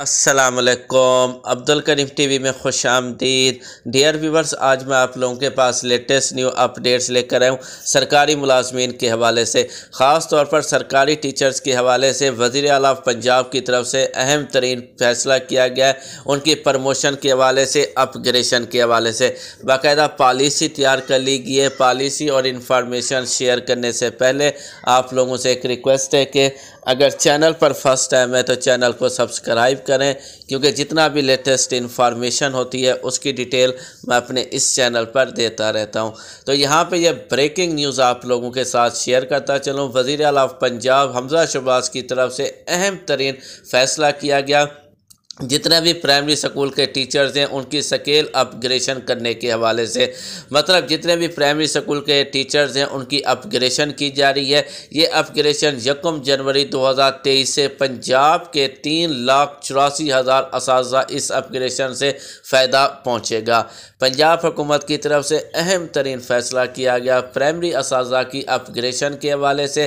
असलकम अब्दुल करीम टीवी में खुश आमदीद डियर व्यूवर्स आज मैं आप लोगों के पास लेटेस्ट न्यू अपडेट्स लेकर आया हूँ सरकारी मुलाजमीन के हवाले से ख़ास तौर पर सरकारी टीचर्स के हवाले से वज़ी अला पंजाब की तरफ से अहम तरीन फैसला किया गया है उनकी प्रमोशन के हवाले से अपग्रेशन के हवाले से बाकायदा पॉलिसी तैयार कर ली गई है पॉलिसी और इन्फॉर्मेशन शेयर करने से पहले आप लोगों से एक रिक्वेस्ट है कि अगर चैनल पर फर्स्ट टाइम है तो चैनल को सब्सक्राइब करें क्योंकि जितना भी लेटेस्ट इन्फॉर्मेशन होती है उसकी डिटेल मैं अपने इस चैनल पर देता रहता हूँ तो यहाँ पर यह ब्रेकिंग न्यूज़ आप लोगों के साथ शेयर करता चलूँ वज़ी अला पंजाब हमजा शबाज की तरफ से अहम तरीन फ़ैसला किया गया जितने भी प्राइमरी स्कूल के टीचर्स हैं उनकी स्केल अपग्रेशन करने के हवाले से मतलब जितने भी प्राइमरी स्कूल के टीचर्स हैं उनकी अपग्रेशन की जा रही है ये अपग्रेशन यकम जनवरी 2023 से पंजाब के तीन लाख चौरासी हज़ार इस, इस अपग्रेशन से फ़ायदा पहुँचेगा पंजाब हुकूमत की तरफ से अहम तरीन फ़ैसला किया गया प्राइमरी इस की अपग्रेशन के हवाले से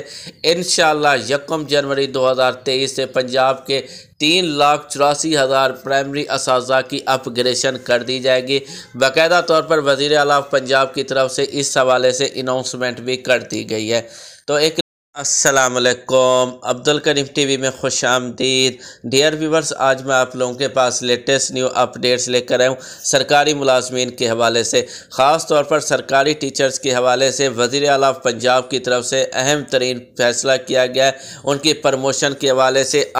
इन शकम जनवरी दो से पंजाब के तीन लाख चौरासी हज़ार प्राइमरी इस की अपग्रेशन कर दी जाएगी बाकायदा तौर पर वज़ी अला पंजाब की तरफ से इस हवाले से अनाउंसमेंट भी कर दी गई है तो एक असलकम अब्दुल करीम टीवी में खुश आमदीद डियर व्यूवर्स आज मैं आप लोगों के पास लेटेस्ट न्यू अपडेट्स लेकर आया हूँ सरकारी मुलाजमीन के हवाले से ख़ास तौर पर सरकारी टीचर्स के हवाले से वज़ी अला पंजाब की तरफ से अहम तरीन फैसला किया गया है उनकी प्रमोशन के हवाले से